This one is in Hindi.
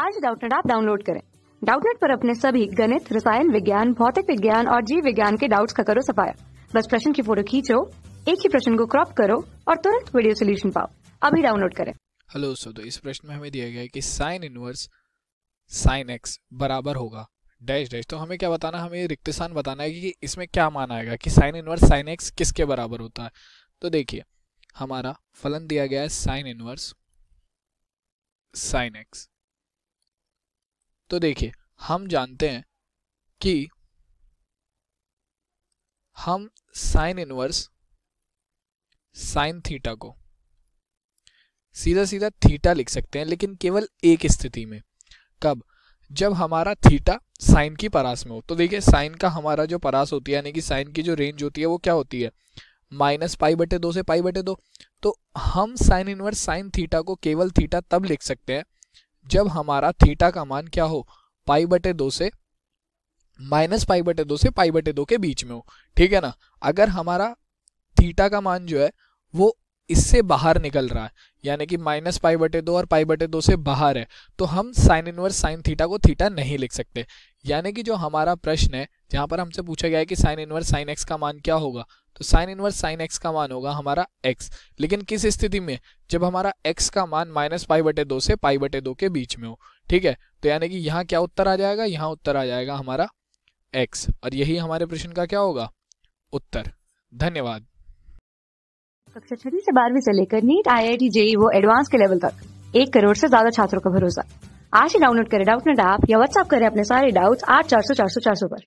आज डाउटनेट आप डाउनलोड करें डाउटनेट पर अपने सभी गणित रसायन विज्ञान भौतिक विज्ञान और जीव विज्ञान के डाउट्स का करो सफाया बस प्रश्न की फोटो खींचो एक ही प्रश्न को क्रॉप करो और तुरंत वीडियो सोल्यूशन पाओ अभी डाउनलोड करें हेलो सो तो इस प्रश्न में हमें दिया गया है कि साइन इनवर्स साइन एक्स बराबर होगा डैश डैश तो हमें क्या बताना हमें रिक्त स्थान बताना है कि इसमें क्या माना आएगा कि साइन इनवर्स साइन एक्स किसके बराबर होता है तो देखिए हमारा फलन दिया गया है साइन इनवर्स साइन एक्स तो देखिए हम जानते हैं कि हम साइन इनवर्स साइन थीटा को सीधा सीधा थीटा लिख सकते हैं लेकिन केवल एक स्थिति में कब जब हमारा थीटा साइन की परास में हो तो देखिए साइन का हमारा जो परास होती है यानी कि साइन की जो रेंज होती है वो क्या होती है माइनस पाई बटे दो से पाई बटे दो तो हम साइन इनवर्स साइन थीटा को केवल थीटा तब लिख सकते हैं जब हमारा थीटा का मान क्या हो पाई बटे दो से माइनस पाई बटे दो से पाई बटे दो के बीच में हो ठीक है ना अगर हमारा थीटा का मान जो है वो इससे बाहर निकल रहा है यानी कि माइनस पाई बटे दो और पाई बटे दो से बाहर है तो हम साइन इनवर्स साइन थीटा को थीटा नहीं लिख सकते यानी कि जो हमारा प्रश्न है जहां पर हमसे पूछा गया है कि साइन इनवर्स साइन एक्स का मान क्या होगा तो साइन इनवर्स साइन एक्स का मान होगा हमारा एक्स लेकिन किस स्थिति में जब हमारा एक्स का मान माइनस पाई बटे दो से पाई बटे दो के बीच में हो ठीक है तो यानी कि यहाँ क्या उत्तर आ जाएगा यहाँ उत्तर आ जाएगा हमारा एक्स और यही हमारे प्रश्न का क्या होगा उत्तर धन्यवाद कक्षा छठी से बारहवीं से लेकर NEET I I T JEE वो एडवांस के लेवल तक एक करोड़ से ज्यादा छात्रों का भरोसा आज ही डाउनलोड करें डाउट नेट ऐप या व्हाट्सअप करें अपने सारे डाउट्स आठ चार सौ चार सौ चार सौ पर